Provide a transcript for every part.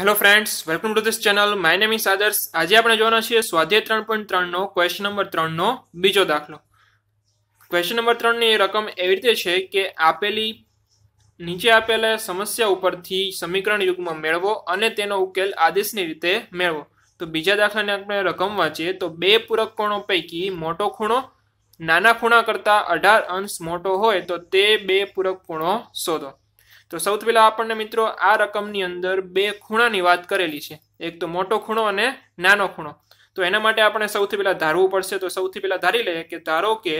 hello friends welcome to this channel my name is Adarsh આજે આપણે જોવાના છીએ સ્વાધ્યાય ત્રણ પોઈન્ટ ત્રણનો ક્વેશ્ચન નંબર ત્રણનો બીજો દાખલો ક્વેશ્ચન નંબર ત્રણની રકમ એવી રીતે છે કે આપેલી નીચે આપેલા સમસ્યા ઉપરથી સમીકરણ યુગમાં મેળવો અને તેનો ઉકેલ આદેશની રીતે મેળવો તો બીજા દાખલાની આપણે રકમ વાંચીએ તો બે પૂરક કોણો પૈકી મોટો ખૂણો નાના ખૂણા કરતાં અઢાર અંશ મોટો હોય તો તે બે પૂરક ખૂણો શોધો તો સૌથી પહેલાં આપણને મિત્રો આ રકમની અંદર બે ખૂણાની વાત કરેલી છે એક તો મોટો ખૂણો અને નાનો ખૂણો તો એના માટે આપણે સૌથી પહેલાં ધારવું પડશે તો સૌથી પહેલાં ધારી લઈએ કે ધારો કે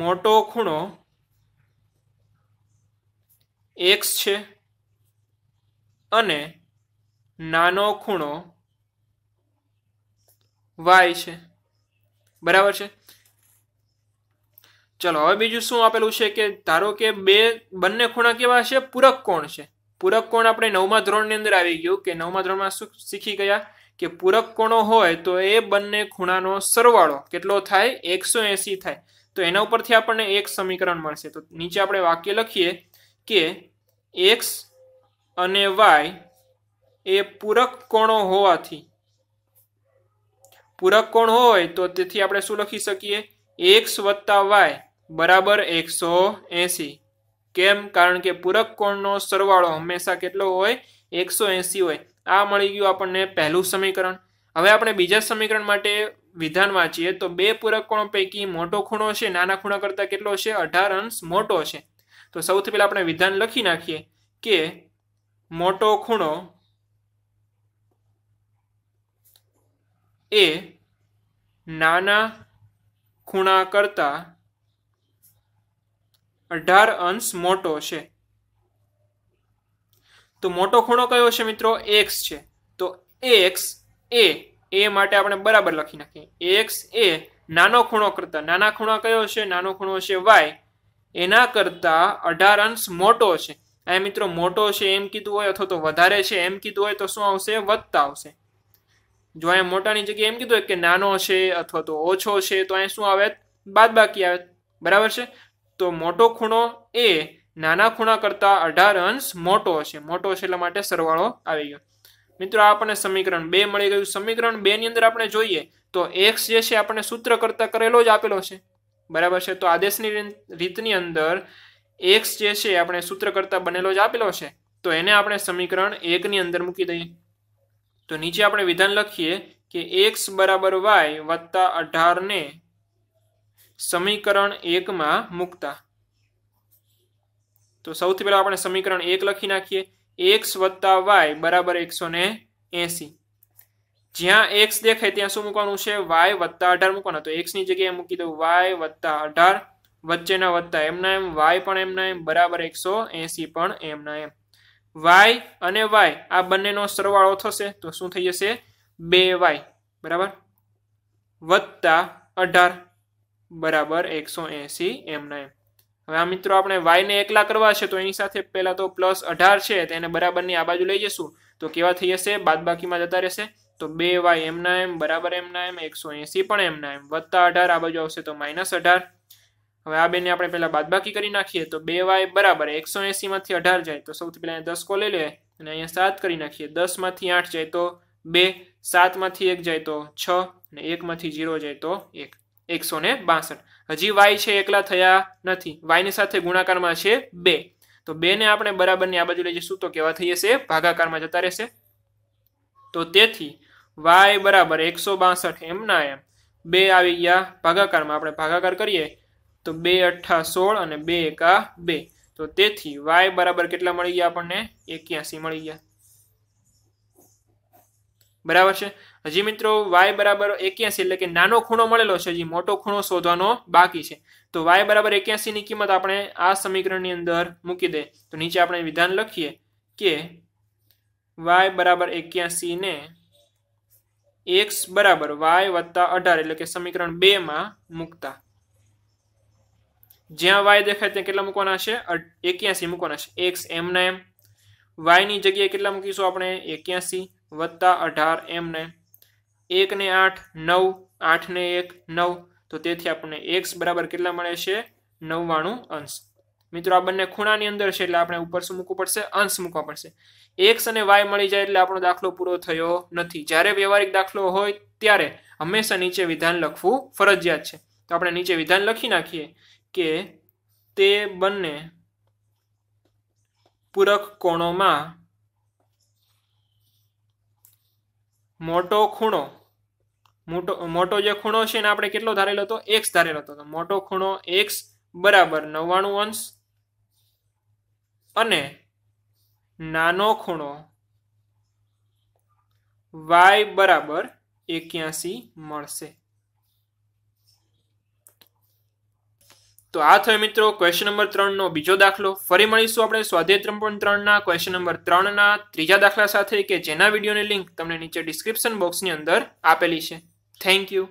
મોટો ખૂણો એક્સ છે અને નાનો ખૂણો વાય છે બરાબર છે ચલો હવે બીજું શું આપેલું છે કે ધારો કે બે બંને ખૂણા કેવા છે પૂરક કોણ છે પૂરક કોણ આપણે નવમા ધોરણની અંદર આવી ગયું કે નવમા ધોરણમાં શું શીખી ગયા કે પૂરક કોણો હોય તો એ બંને ખૂણાનો સરવાળો કેટલો થાય એકસો એંસી થાય તો એના ઉપરથી આપણને એક સમીકરણ મળશે તો નીચે આપણે વાક્ય લખીએ કે એક્સ અને વાય એ પૂરક કોણો હોવાથી પૂરક કોણ હોય તો તેથી આપણે શું લખી શકીએ એક્સ વત્તા વાય બરાબર એકસો એંસી કેમ કારણ કે પૂરક કોણનો સરવાળો હંમેશા કેટલો હોય એકસો એંસી હોય આ મળી ગયું આપણને પહેલું સમીકરણ હવે આપણે બીજા સમીકરણ માટે વિધાન વાંચીએ તો બે પૂરક કોણો પૈકી મોટો ખૂણો છે નાના ખૂણા કરતાં કેટલો છે અઢાર અંશ મોટો છે તો સૌથી પહેલાં આપણે વિધાન લખી નાખીએ કે મોટો ખૂણો એ નાના ખૂણા કરતાં અઢાર અંશ મોટો છે તો મોટો ખૂણો કયો છે મિત્રો એક્સ છે તો એક્સ એ એ માટે આપણે બરાબર લખી નાખીએ એક્સ એ નાનો ખૂણો કરતાં નાના ખૂણો કયો છે નાનો ખૂણો છે વાય એના કરતાં અઢાર અંશ મોટો છે અહીંયા મિત્રો મોટો છે એમ કીધું હોય અથવા તો વધારે છે એમ કીધું હોય તો શું આવશે વધતા આવશે જો અહીંયા મોટાની જગ્યાએ એમ કીધું હોય કે નાનો છે અથવા તો ઓછો છે તો અહીંયા શું આવે બાદ બાકી આવે બરાબર છે તો મોટો ખૂણો એ નાના ખૂણા કરતાં અઢાર અંશ મોટો હશે મોટો હશે એટલા માટે સરવાળો આવી ગયો મિત્રો આપણને સમીકરણ બે મળી ગયું સમીકરણ બેની અંદર આપણે જોઈએ તો એક્સ જે છે આપણને સૂત્ર કરતાં કરેલો જ આપેલો છે બરાબર છે તો આદેશની રીતની અંદર એક્સ જે છે આપણે સૂત્ર કરતા બનેલો જ આપેલો છે તો એને આપણે સમીકરણ એકની અંદર મૂકી દઈએ તો નીચે આપણે વિધાન લખીએ કે એક્સ બરાબર વાય વત્તા અઢારને સમીકરણ એકમાં મૂકતા તો સૌથી પહેલાં આપણે સમીકરણ એક લખી નાખીએ એક્સ વત્તા વાય બરાબર એકસો ને એંસી જ્યાં એક્સ દેખાય ત્યાં શું મૂકવાનું છે વાય વત્તા અઢાર મૂકવાના તો એક્સની જગ્યાએ મૂકી દઉં વાય વત્તા અઢાર વચ્ચેના વત્તા એમના એમ વાય પણ એમના એમ બરાબર એકસો એંસી પણ એમના એમ વાય અને વાય આ બંનેનો સરવાળો થશે તો શું થઈ જશે બે વાય બરાબર વત્તા અઢાર બરાબર એકસો એંસી એમના એમ હવે આ મિત્રો આપણે વાયને એકલા કરવા છે તો એની સાથે પહેલાં તો પ્લસ અઢાર છે તેને બરાબરની આ બાજુ લઈ જશું તો કેવા થઈ જશે બાદબાકીમાં જતા રહેશે તો બે વાય એમના એમ બરાબર એમના એમ એકસો એંસી પણ એમના એમ વત્તા અઢાર આ બાજુ આવશે તો માઇનસ અઢાર હવે આ બેને આપણે પહેલાં બાદબાકી કરી નાખીએ તો બે વાય બરાબર એકસો એંસીમાંથી અઢાર જાય તો સૌથી પહેલાં દસ કો લઈ લે અને અહીંયા સાત કરી નાખીએ દસમાંથી આઠ જાય તો બે સાતમાંથી એક જાય તો છ અને એકમાંથી ઝીરો જાય તો એક એકસો ને બાસઠ હજી વાય છે એકલા થયા નથી વાયની સાથે ગુણાકારમાં છે બે તો બે ને આપણે બરાબરની આ બાજુ લઈ જઈશું તો કેવા થઈ જશે ભાગાકારમાં જતા રહેશે તો તેથી વાય બરાબર એકસો બાસઠ એમ ના એમ બે આવી ગયા ભાગાકારમાં આપણે ભાગાકાર કરીએ તો બે અઠ્ઠા સોળ અને બે એકા બે તો તેથી વાય બરાબર કેટલા મળી ગયા આપણને એક્યાસી મળી ગયા બરાબર છે હજી મિત્રો વાય બરાબર એક્યાસી એટલે કે નાનો ખૂણો મળેલો છે હજી મોટો ખૂણો શોધવાનો બાકી છે તો વાય બરાબર એક્યાસીની કિંમત આપણે આ સમીકરણની અંદર મૂકી દે તો નીચે આપણે વિધાન લખીએ કે વાય બરાબર એક્યાસીને એક્સ બરાબર વાય વત્તા અઢાર એટલે કે સમીકરણ બેમાં મૂકતા જ્યાં વાય દેખાય ત્યાં કેટલા મૂકવાના છે એક્યાસી મૂકવાના છે એક્સ એમના એમ વાયની જગ્યાએ કેટલા મૂકીશું આપણે એક્યાસી વત્તા અઢાર એમને એકને આઠ નવ આઠને એક નવ તો તેથી આપણને એક્સ બરાબર કેટલા મળે છે નવ્વાણું અંશ મિત્રો આ બંને ખૂણાની અંદર છે એટલે આપણે ઉપર શું મૂકવું પડશે અંશ મૂકવા પડશે એક્સ અને વાય મળી જાય એટલે આપણો દાખલો પૂરો થયો નથી જ્યારે વ્યવહારિક દાખલો હોય ત્યારે હંમેશા નીચે વિધાન લખવું ફરજિયાત છે તો આપણે નીચે વિધાન લખી નાખીએ કે તે બંને પૂરક કોણોમાં મોટો ખૂણો મોટો મોટો જે ખૂણો છે એને આપણે કેટલો ધારેલો હતો એક્સ ધારેલો હતો મોટો ખૂણો એક્સ બરાબર નવ્વાણું અંશ અને નાનો ખૂણો વાય બરાબર એક્યાસી મળશે તો આ થયો મિત્રો ક્વેશ્ચન નંબર ત્રણનો બીજો દાખલો ફરી મળીશું આપણે સ્વાધ્યાય ત્રણ ત્રણના ક્વેશ્ચન નંબર ત્રણના ત્રીજા દાખલા સાથે કે જેના વિડીયોની લિંક તમને નીચે ડિસ્ક્રિપ્શન બોક્સની અંદર આપેલી છે થેન્ક યુ